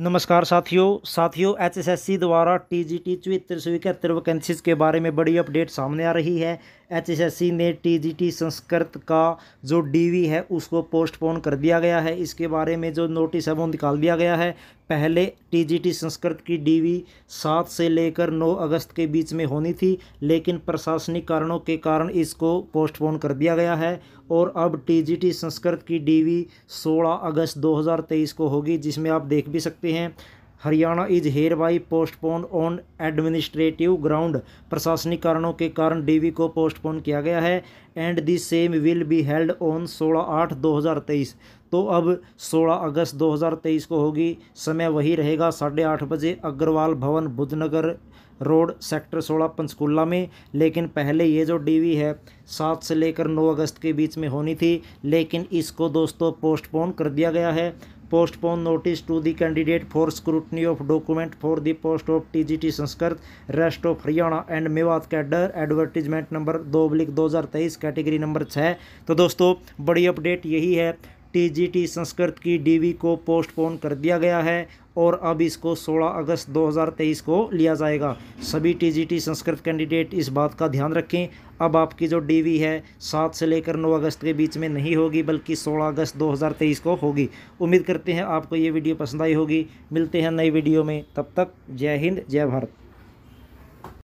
नमस्कार साथियों साथियों एचएसएससी द्वारा टीजीटी जी टी चौहत्तर सौ इकहत्तर वैकेंसीज़ के बारे में बड़ी अपडेट सामने आ रही है एचएसएससी ने टीजीटी संस्कृत का जो डीवी है उसको पोस्टपोन कर दिया गया है इसके बारे में जो नोटिस है वो निकाल दिया गया है पहले टीजीटी संस्कृत की डीवी सात से लेकर नौ अगस्त के बीच में होनी थी लेकिन प्रशासनिक कारणों के कारण इसको पोस्टपोन कर दिया गया है और अब टीजीटी संस्कृत की डीवी सोलह अगस्त 2023 को होगी जिसमें आप देख भी सकते हैं Haryana is hereby postpone on administrative ground प्रशासनिक कारणों के कारण डीवी को पोस्टपोन किया गया है and the same will be held on 16 आठ 2023 तो अब 16 अगस्त 2023 को होगी समय वही रहेगा साढ़े आठ बजे अग्रवाल भवन बुधनगर रोड सेक्टर 16 पंचकुला में लेकिन पहले ये जो डीवी है सात से लेकर नौ अगस्त के बीच में होनी थी लेकिन इसको दोस्तों पोस्टपोन कर दिया गया है postpone notice to notice candidate for scrutiny of document for document post of T G T Sanskrit rest of Haryana and Mewat cadre advertisement number दो ब्लिक दो हज़ार तेईस कैटेगरी नंबर छः तो दोस्तों बड़ी अपडेट यही है टीजीटी संस्कृत की डीवी को पोस्टपोन कर दिया गया है और अब इसको 16 अगस्त 2023 को लिया जाएगा सभी टीजीटी संस्कृत कैंडिडेट इस बात का ध्यान रखें अब आपकी जो डीवी है सात से लेकर नौ अगस्त के बीच में नहीं होगी बल्कि 16 अगस्त 2023 को होगी उम्मीद करते हैं आपको ये वीडियो पसंद आई होगी मिलते हैं नई वीडियो में तब तक जय हिंद जय भारत